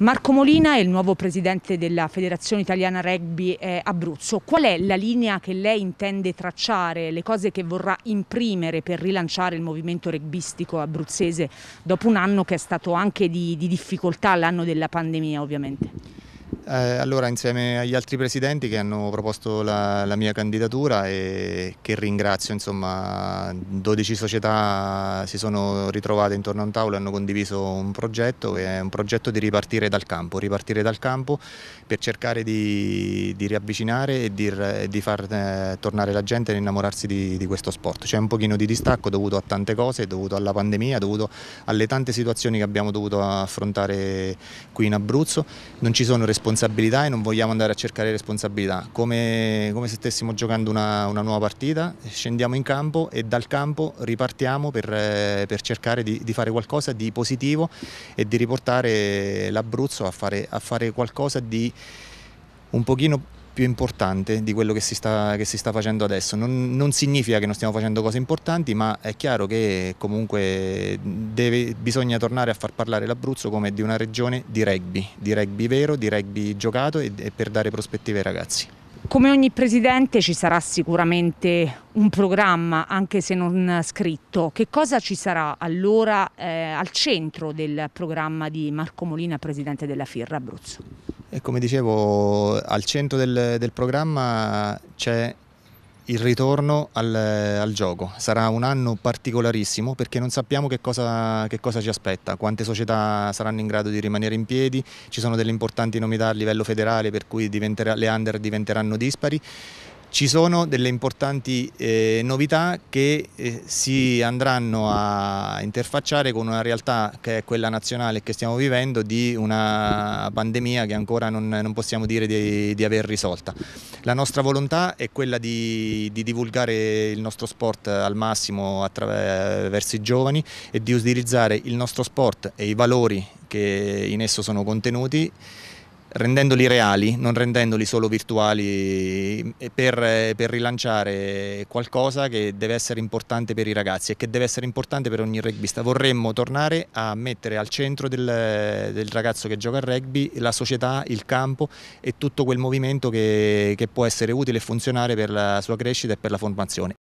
Marco Molina è il nuovo presidente della Federazione Italiana Rugby eh, Abruzzo. Qual è la linea che lei intende tracciare, le cose che vorrà imprimere per rilanciare il movimento rugbistico abruzzese dopo un anno che è stato anche di, di difficoltà, l'anno della pandemia ovviamente? Eh, allora insieme agli altri presidenti che hanno proposto la, la mia candidatura e che ringrazio, insomma 12 società si sono ritrovate intorno a un tavolo e hanno condiviso un progetto che è un progetto di ripartire dal campo, ripartire dal campo per cercare di, di riavvicinare e di, di far eh, tornare la gente ad innamorarsi di, di questo sport. C'è un pochino di distacco dovuto a tante cose, dovuto alla pandemia, dovuto alle tante situazioni che abbiamo dovuto affrontare qui in Abruzzo, non ci sono responsabilità responsabilità e non vogliamo andare a cercare responsabilità, come, come se stessimo giocando una, una, nuova partita, scendiamo in campo e dal campo ripartiamo per, eh, per cercare di, di, fare qualcosa di positivo e di riportare l'Abruzzo a fare, a fare qualcosa di un pochino più importante di quello che si sta, che si sta facendo adesso. Non, non, significa che non stiamo facendo cose importanti, ma è chiaro che comunque deve, bisogna tornare a far parlare l'Abruzzo come di una regione di rugby, di rugby vero, di rugby giocato e, e per dare prospettive ai ragazzi. Come ogni presidente ci sarà sicuramente un programma, anche se non scritto. Che cosa ci sarà allora eh, al centro del programma di Marco Molina, presidente della FIRRA Abruzzo? E come dicevo, al centro del, del programma c'è il ritorno al, al, gioco. Sarà un anno particolarissimo perché non sappiamo che cosa, che cosa, ci aspetta, quante società saranno in grado di rimanere in piedi, ci sono delle importanti novità a livello federale per cui le under diventeranno dispari ci sono delle importanti eh, novità che eh, si andranno a interfacciare con una realtà che è quella nazionale che stiamo vivendo di una pandemia che ancora non, non possiamo dire di, di, aver risolta. La nostra volontà è quella di, di divulgare il nostro sport al massimo verso i giovani e di utilizzare il nostro sport e i valori che in esso sono contenuti rendendoli reali, non rendendoli solo virtuali, per, per, rilanciare qualcosa che deve essere importante per i ragazzi e che deve essere importante per ogni rugbista. Vorremmo tornare a mettere al centro del, del ragazzo che gioca a rugby la società, il campo e tutto quel movimento che, che può essere utile e funzionare per la sua crescita e per la formazione.